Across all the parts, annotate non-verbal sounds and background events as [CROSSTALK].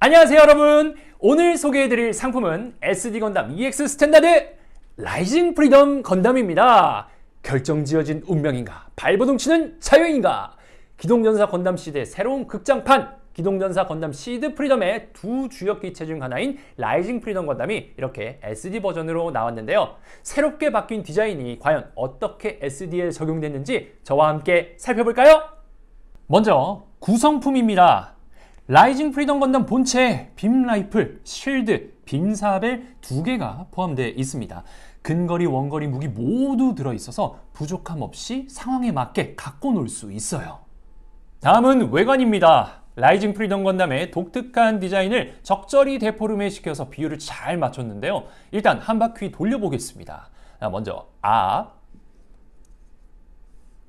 안녕하세요 여러분 오늘 소개해드릴 상품은 SD 건담 EX 스탠다드 라이징 프리덤 건담입니다 결정지어진 운명인가 발버둥치는 자유인가 기동전사 건담 시대 새로운 극장판 기동전사 건담 시드 프리덤의 두 주역 기체 중 하나인 라이징 프리덤 건담이 이렇게 SD 버전으로 나왔는데요. 새롭게 바뀐 디자인이 과연 어떻게 SD에 적용됐는지 저와 함께 살펴볼까요? 먼저 구성품입니다. 라이징 프리덤 건담 본체에 빔 라이플, 실드, 빔사벨 두 개가 포함되어 있습니다. 근거리, 원거리 무기 모두 들어있어서 부족함 없이 상황에 맞게 갖고 놀 수 있어요. 다음은 외관입니다. 라이징 프리덤 건담의 독특한 디자인을 적절히 대포르에 시켜서 비율을 잘 맞췄는데요. 일단 한 바퀴 돌려보겠습니다. 먼저 아,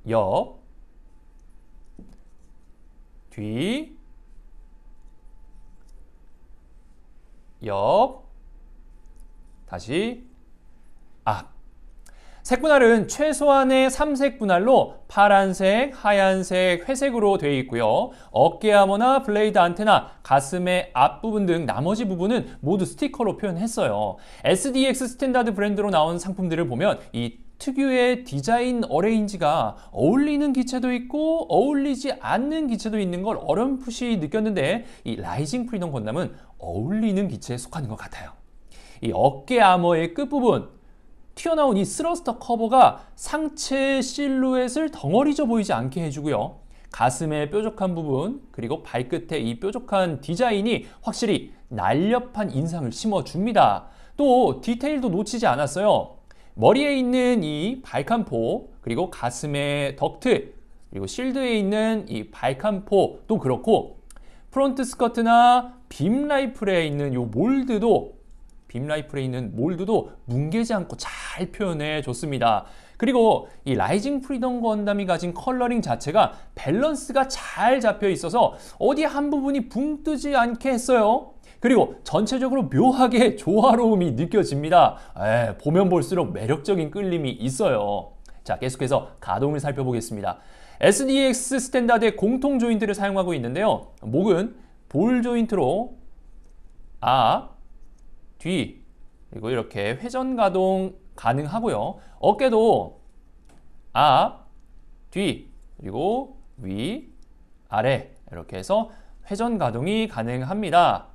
여, 뒤, 옆, 다시 앞. 아. 색분할은 최소한의 3색 분할로 파란색, 하얀색, 회색으로 되어 있고요. 어깨하머나 블레이드 안테나, 가슴의 앞부분 등 나머지 부분은 모두 스티커로 표현했어요. SDX 스탠다드 브랜드로 나온 상품들을 보면 이 특유의 디자인 어레인지가 어울리는 기체도 있고 어울리지 않는 기체도 있는 걸 어렴풋이 느꼈는데 이 라이징 프리덤 건담은 어울리는 기체에 속하는 것 같아요. 이 어깨 아머의 끝부분 튀어나온 이 스러스터 커버가 상체 실루엣을 덩어리져 보이지 않게 해주고요. 가슴의 뾰족한 부분 그리고 발끝에 이 뾰족한 디자인이 확실히 날렵한 인상을 심어줍니다. 또 디테일도 놓치지 않았어요. 머리에 있는 이 발칸포 그리고 가슴의 덕트 그리고 실드에 있는 이 발칸포도 그렇고 프론트 스커트나 빔 라이플에 있는 요 몰드도 빔 라이플에 있는 몰드도 뭉개지 않고 잘 표현해 줬습니다. 그리고 이 라이징 프리덤 건담이 가진 컬러링 자체가 밸런스가 잘 잡혀 있어서 어디 한 부분이 붕 뜨지 않게 했어요. 그리고 전체적으로 묘하게 [LAUGHS] 조화로움이 느껴집니다. 에, 보면 볼수록 매력적인 끌림이 있어요. 자, 계속해서 가동을 살펴보겠습니다. SDX 스탠다드의 공통 조인트를 사용하고 있는데요. 목은 볼 조인트로 앞, 아, 뒤, 그리고 이렇게 회전 가동 가능하고요. 어깨도 앞, 아, 뒤, 그리고 위, 아래 이렇게 해서 회전 가동이 가능합니다.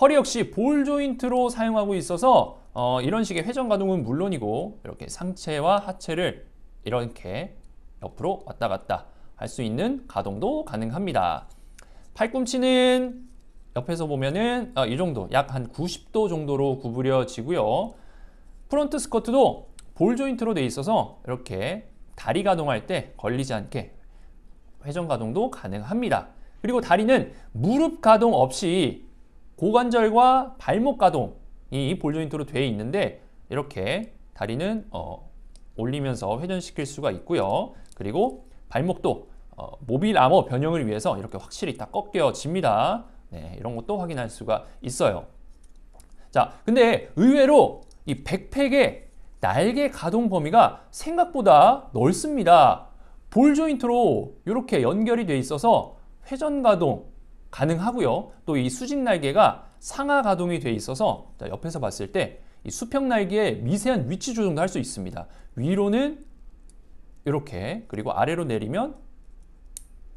허리 역시 볼 조인트로 사용하고 있어서 어, 이런 식의 회전 가동은 물론이고 이렇게 상체와 하체를 이렇게 옆으로 왔다 갔다 할 수 있는 가동도 가능합니다. 팔꿈치는 옆에서 보면은 어, 이 정도 약 한 90도 정도로 구부려지고요. 프론트 스쿼트도 볼 조인트로 되어 있어서 이렇게 다리 가동할 때 걸리지 않게 회전 가동도 가능합니다. 그리고 다리는 무릎 가동 없이 고관절과 발목 가동이 볼조인트로 되어 있는데 이렇게 다리는 어, 올리면서 회전시킬 수가 있고요. 그리고 발목도 어, 모빌 암호 변형을 위해서 이렇게 확실히 딱 꺾여집니다. 네, 이런 것도 확인할 수가 있어요. 자, 근데 의외로 이 백팩의 날개 가동 범위가 생각보다 넓습니다. 볼 조인트로 이렇게 연결이 돼 있어서 회전 가동, 가능하고요. 또 이 수직 날개가 상하 가동이 돼 있어서 옆에서 봤을 때 이 수평 날개의 미세한 위치 조정도 할 수 있습니다. 위로는 이렇게 그리고 아래로 내리면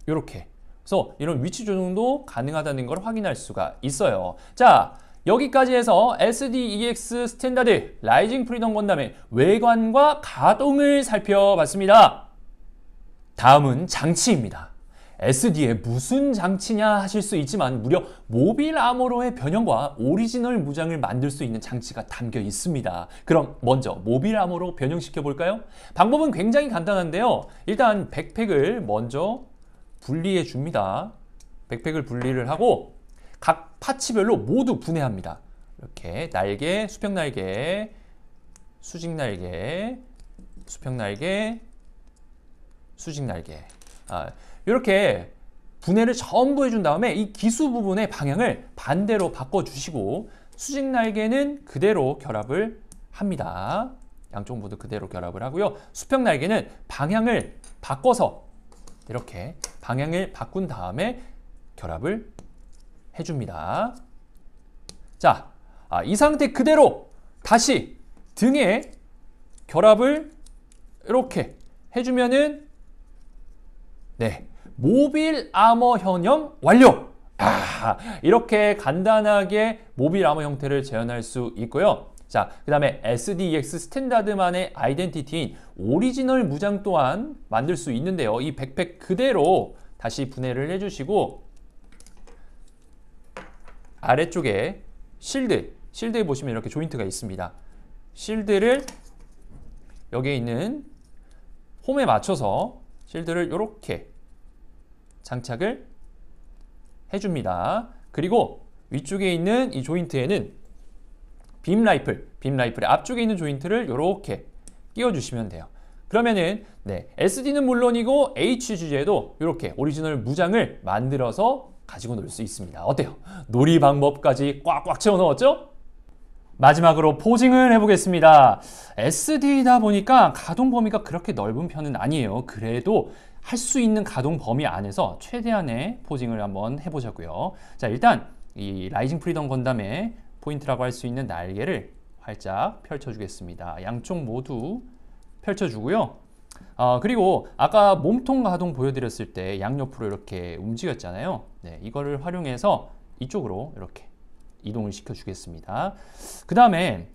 이렇게 그래서 이런 위치 조정도 가능하다는 걸 확인할 수가 있어요. 자, 여기까지 해서 SDEX 스탠다드 라이징 프리덤 건담의 외관과 가동을 살펴봤습니다. 다음은 장치입니다. SD의 무슨 장치냐 하실 수 있지만 무려 모빌 아모로의 변형과 오리지널 무장을 만들 수 있는 장치가 담겨 있습니다. 그럼 먼저 모빌 아모로 변형시켜 볼까요? 방법은 굉장히 간단한데요. 일단 백팩을 먼저 분리해 줍니다. 백팩을 분리를 하고 각 파츠별로 모두 분해합니다. 이렇게 날개, 수평 날개, 수직 날개, 수평 날개, 수직 날개 이렇게 아, 분해를 전부 해준 다음에 이 기수 부분의 방향을 반대로 바꿔주시고 수직 날개는 그대로 결합을 합니다. 양쪽 모두 그대로 결합을 하고요. 수평 날개는 방향을 바꿔서 이렇게 방향을 바꾼 다음에 결합을 해줍니다. 자, 아, 이 상태 그대로 다시 등에 결합을 이렇게 해주면은 네, 모빌 암호 현형 완료! 아, 이렇게 간단하게 모빌 암호 형태를 재현할 수 있고요. 자, 그 다음에 SDEX 스탠다드만의 아이덴티티인 오리지널 무장 또한 만들 수 있는데요. 이 백팩 그대로 다시 분해를 해주시고 아래쪽에 실드, 실드에 보시면 이렇게 조인트가 있습니다. 실드를 여기에 있는 홈에 맞춰서 실드를 이렇게 장착을 해줍니다. 그리고 위쪽에 있는 이 조인트에는 빔 라이플, 빔 라이플의 앞쪽에 있는 조인트를 이렇게 끼워주시면 돼요. 그러면은 네, SD는 물론이고 HG에도 이렇게 오리지널 무장을 만들어서 가지고 놀 수 있습니다. 어때요? 놀이 방법까지 꽉꽉 채워 넣었죠? 마지막으로 포징을 해보겠습니다. SD다 이 보니까 가동 범위가 그렇게 넓은 편은 아니에요. 그래도 할 수 있는 가동 범위 안에서 최대한의 포징을 한번 해보자고요. 자 일단 이 라이징 프리덤 건담의 포인트라고 할 수 있는 날개를 활짝 펼쳐주겠습니다. 양쪽 모두 펼쳐주고요. 어, 그리고 아까 몸통 가동 보여드렸을 때 양옆으로 이렇게 움직였잖아요. 네, 이거를 활용해서 이쪽으로 이렇게 이동을 시켜주겠습니다. 그 다음에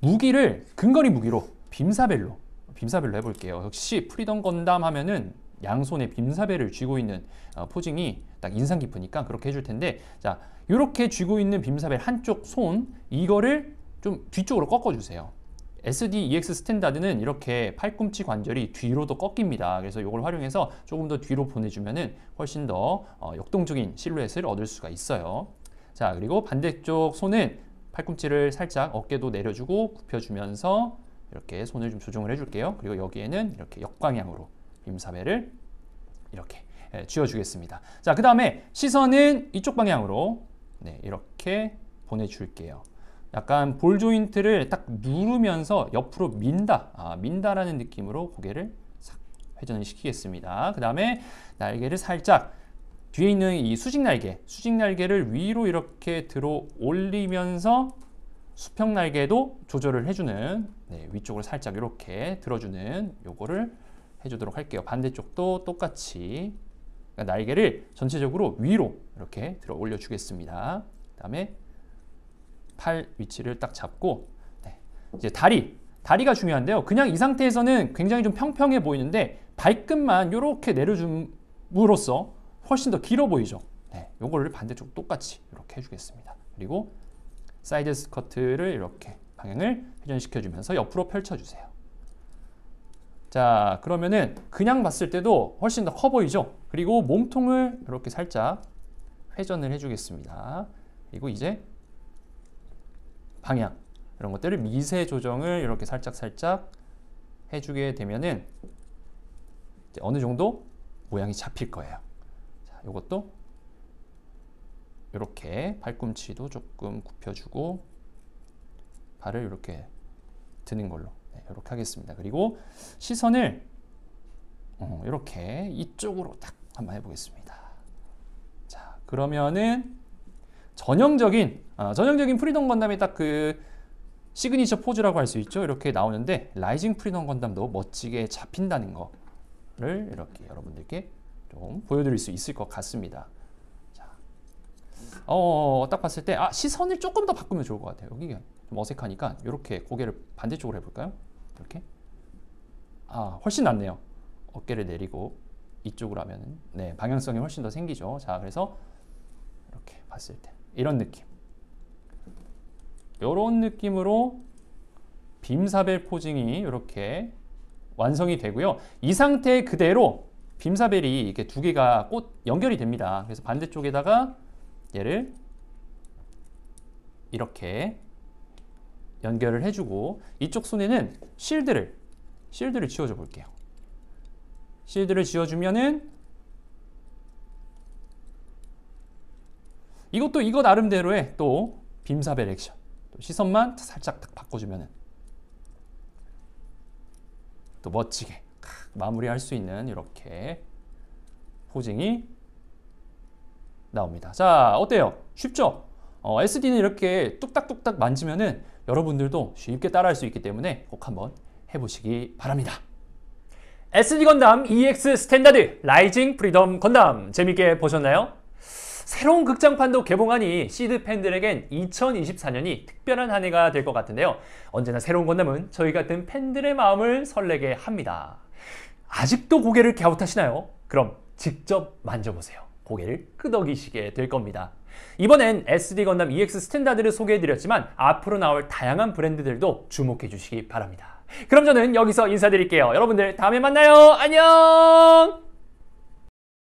무기를 근거리 무기로 빔사벨로 빔사벨로 해볼게요. 역시 프리덤 건담 하면은 양손에 빔사벨을 쥐고 있는 어, 포징이 딱 인상 깊으니까 그렇게 해줄 텐데 자 이렇게 쥐고 있는 빔사벨 한쪽 손 이거를 좀 뒤쪽으로 꺾어주세요. SDEX 스탠다드는 이렇게 팔꿈치 관절이 뒤로도 꺾입니다. 그래서 이걸 활용해서 조금 더 뒤로 보내주면 은 훨씬 더 어, 역동적인 실루엣을 얻을 수가 있어요. 자 그리고 반대쪽 손은 팔꿈치를 살짝 어깨도 내려주고 굽혀주면서 이렇게 손을 좀 조정을 해줄게요. 그리고 여기에는 이렇게 역방향으로 임사배를 이렇게 예, 쥐어주겠습니다. 자, 그 다음에 시선은 이쪽 방향으로 네, 이렇게 보내줄게요. 약간 볼 조인트를 딱 누르면서 옆으로 민다, 아, 민다라는 느낌으로 고개를 회전을 시키겠습니다. 그 다음에 날개를 살짝 뒤에 있는 이 수직 날개, 수직 날개를 위로 이렇게 들어 올리면서 수평 날개도 조절을 해주는 네, 위쪽을 살짝 이렇게 들어주는 요거를 해주도록 할게요. 반대쪽도 똑같이 그러니까 날개를 전체적으로 위로 이렇게 들어 올려주겠습니다. 그 다음에 팔 위치를 딱 잡고 네, 이제 다리, 다리가 중요한데요. 그냥 이 상태에서는 굉장히 좀 평평해 보이는데 발끝만 이렇게 내려줌으로써 훨씬 더 길어 보이죠? 네, 네 요거를 반대쪽 똑같이 이렇게 해주겠습니다. 그리고 사이드 스커트를 이렇게 방향을 회전시켜주면서 옆으로 펼쳐주세요. 자, 그러면은 그냥 봤을 때도 훨씬 더 커 보이죠? 그리고 몸통을 이렇게 살짝 회전을 해주겠습니다. 그리고 이제 방향 이런 것들을 미세 조정을 이렇게 살짝 살짝 해주게 되면은 어느 정도 모양이 잡힐 거예요. 이것도 이렇게 팔꿈치도 조금 굽혀주고 발을 이렇게 드는 걸로 네, 이렇게 하겠습니다. 그리고 시선을 어, 이렇게 이쪽으로 딱 한번 해보겠습니다. 자 그러면은 전형적인 아, 전형적인 프리덤 건담이 딱 그 시그니처 포즈라고 할 수 있죠. 이렇게 나오는데 라이징 프리덤 건담도 멋지게 잡힌다는 거를 이렇게 여러분들께 좀 보여드릴 수 있을 것 같습니다. 자, 어, 어, 어, 딱 봤을 때 아, 시선을 조금 더 바꾸면 좋을 것 같아요. 여기가 좀 어색하니까 이렇게 고개를 반대쪽으로 해볼까요? 이렇게 아 훨씬 낫네요. 어깨를 내리고 이쪽으로 하면 네 방향성이 훨씬 더 생기죠. 자 그래서 이렇게 봤을 때 이런 느낌 이런 느낌으로 빔사벨 포징이 이렇게 완성이 되고요. 이 상태 그대로 빔사벨이 이렇게 두 개가 꽃 연결이 됩니다. 그래서 반대쪽에다가 얘를 이렇게 연결을 해주고 이쪽 손에는 실드를 실드를 지워줘 볼게요. 실드를 지워주면은 이것도 이거 나름대로의 또 빔사벨 액션 또 시선만 살짝 딱 바꿔주면은 또 멋지게 마무리할 수 있는 이렇게 포징이 나옵니다. 자, 어때요? 쉽죠? 어, SD는 이렇게 뚝딱뚝딱 만지면은 여러분들도 쉽게 따라할 수 있기 때문에 꼭 한번 해보시기 바랍니다. SD 건담 EX 스탠다드 라이징 프리덤 건담 재밌게 보셨나요? 새로운 극장판도 개봉하니 시드 팬들에겐 2024년이 특별한 한 해가 될 것 같은데요. 언제나 새로운 건담은 저희 같은 팬들의 마음을 설레게 합니다. 아직도 고개를 갸웃하시나요? 그럼 직접 만져보세요. 고개를 끄덕이시게 될 겁니다. 이번엔 SD 건담 EX 스탠다드를 소개해드렸지만 앞으로 나올 다양한 브랜드들도 주목해 주시기 바랍니다. 그럼 저는 여기서 인사드릴게요. 여러분들 다음에 만나요. 안녕!